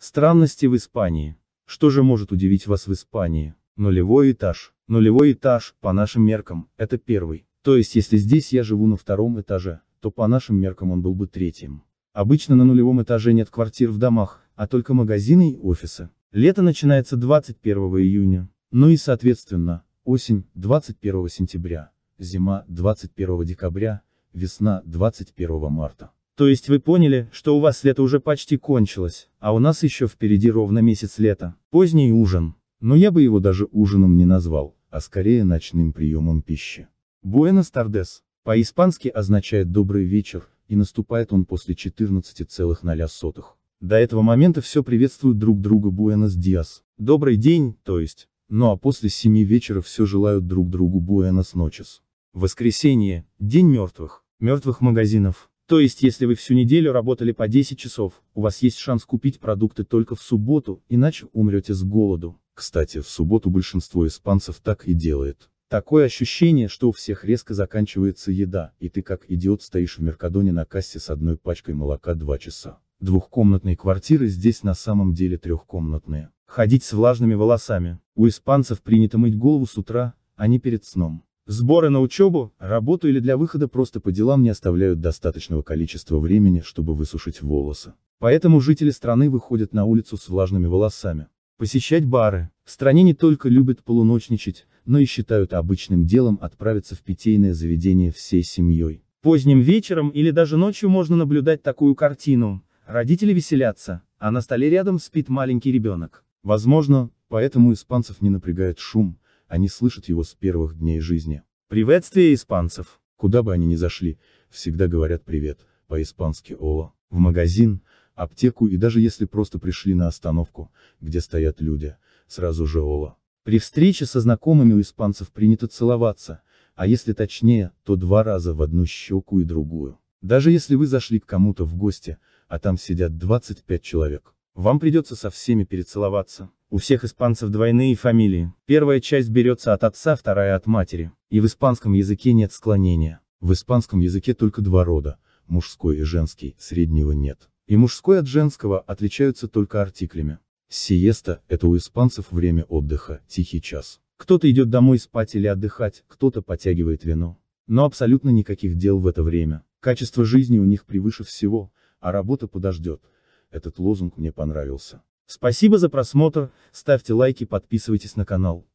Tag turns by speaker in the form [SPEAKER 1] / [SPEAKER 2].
[SPEAKER 1] Странности в Испании. Что же может удивить вас в Испании? Нулевой этаж. Нулевой этаж, по нашим меркам, это первый. То есть если здесь я живу на втором этаже, то по нашим меркам он был бы третьим. Обычно на нулевом этаже нет квартир в домах, а только магазины и офисы. Лето начинается 21 июня, ну и соответственно, осень 21 сентября, зима 21 декабря, весна 21 марта. То есть вы поняли, что у вас лето уже почти кончилось, а у нас еще впереди ровно месяц лета. Поздний ужин. Но я бы его даже ужином не назвал, а скорее ночным приемом пищи. Буэнос Тардес. По-испански означает «добрый вечер», и наступает он после 14,0. До этого момента все приветствуют друг друга Буэнос Диас. Добрый день, то есть. Ну а после 7 вечера все желают друг другу Буэнос Ночес. Воскресенье, день мертвых. Мертвых магазинов. То есть если вы всю неделю работали по 10 часов, у вас есть шанс купить продукты только в субботу, иначе умрете с голоду. Кстати, в субботу большинство испанцев так и делает. Такое ощущение, что у всех резко заканчивается еда, и ты как идиот стоишь в Меркадоне на кассе с одной пачкой молока 2 часа. Двухкомнатные квартиры здесь на самом деле трехкомнатные. Ходить с влажными волосами. У испанцев принято мыть голову с утра, а не перед сном. Сборы на учебу, работу или для выхода просто по делам не оставляют достаточного количества времени, чтобы высушить волосы. Поэтому жители страны выходят на улицу с влажными волосами. Посещать бары. В стране не только любят полуночничать, но и считают обычным делом отправиться в питейное заведение всей семьей. Поздним вечером или даже ночью можно наблюдать такую картину. Родители веселятся, а на столе рядом спит маленький ребенок. Возможно, поэтому испанцев не напрягает шум, они слышат его с первых дней жизни. Приветствие испанцев. Куда бы они ни зашли, всегда говорят «привет», по-испански «ола», в магазин, аптеку и даже если просто пришли на остановку, где стоят люди, сразу же «ола». При встрече со знакомыми у испанцев принято целоваться, а если точнее, то два раза в одну щеку и другую. Даже если вы зашли к кому-то в гости, а там сидят 25 человек, вам придется со всеми перецеловаться. У всех испанцев двойные фамилии. Первая часть берется от отца, вторая от матери. И в испанском языке нет склонения. В испанском языке только два рода, мужской и женский, среднего нет. И мужской от женского отличаются только артиклями. Сиеста – это у испанцев время отдыха, тихий час. Кто-то идет домой спать или отдыхать, кто-то потягивает вино. Но абсолютно никаких дел в это время. Качество жизни у них превыше всего, а работа подождет. Этот лозунг мне понравился. Спасибо за просмотр, ставьте лайки, подписывайтесь на канал.